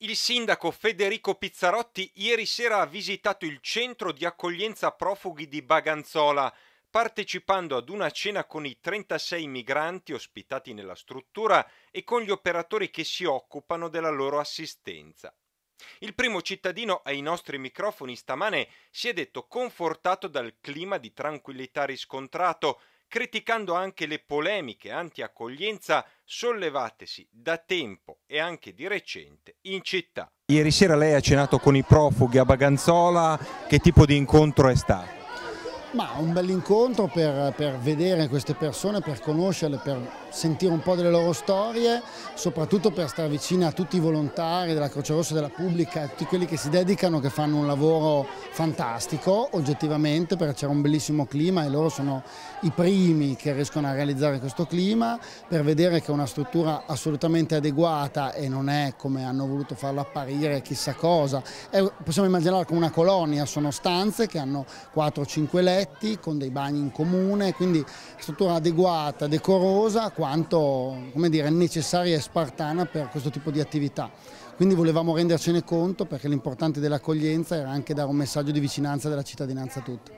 Il sindaco Federico Pizzarotti ieri sera ha visitato il centro di accoglienza profughi di Baganzola, partecipando ad una cena con i 36 migranti ospitati nella struttura e con gli operatori che si occupano della loro assistenza. Il primo cittadino ai nostri microfoni stamane si è detto confortato dal clima di tranquillità riscontrato criticando anche le polemiche anti-accoglienza sollevatesi da tempo e anche di recente in città. Ieri sera lei ha cenato con i profughi a Baganzola, che tipo di incontro è stato? Ma un bell'incontro per, per vedere queste persone, per conoscerle, per sentire un po' delle loro storie, soprattutto per stare vicini a tutti i volontari della Croce Rossa, della Pubblica, tutti quelli che si dedicano, che fanno un lavoro fantastico oggettivamente perché c'era un bellissimo clima e loro sono i primi che riescono a realizzare questo clima, per vedere che è una struttura assolutamente adeguata e non è come hanno voluto farla apparire chissà cosa. È, possiamo immaginarla come una colonia, sono stanze che hanno 4-5 letti letti con dei bagni in comune, quindi struttura adeguata, decorosa, quanto dire, necessaria e spartana per questo tipo di attività. Quindi volevamo rendercene conto perché l'importante dell'accoglienza era anche dare un messaggio di vicinanza della cittadinanza a tutti.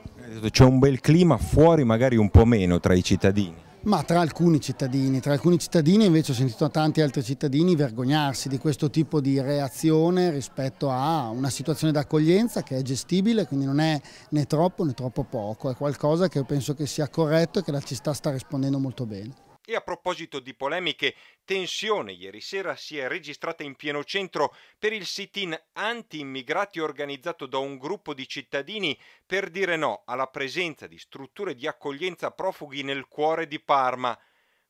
C'è un bel clima fuori, magari un po' meno tra i cittadini ma tra alcuni cittadini. Tra alcuni cittadini invece ho sentito tanti altri cittadini vergognarsi di questo tipo di reazione rispetto a una situazione d'accoglienza che è gestibile, quindi non è né troppo né troppo poco, è qualcosa che penso che sia corretto e che la città sta rispondendo molto bene. E a proposito di polemiche, tensione ieri sera si è registrata in pieno centro per il sit-in anti-immigrati organizzato da un gruppo di cittadini per dire no alla presenza di strutture di accoglienza profughi nel cuore di Parma.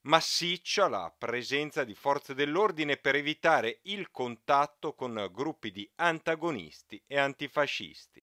Massiccia la presenza di forze dell'ordine per evitare il contatto con gruppi di antagonisti e antifascisti.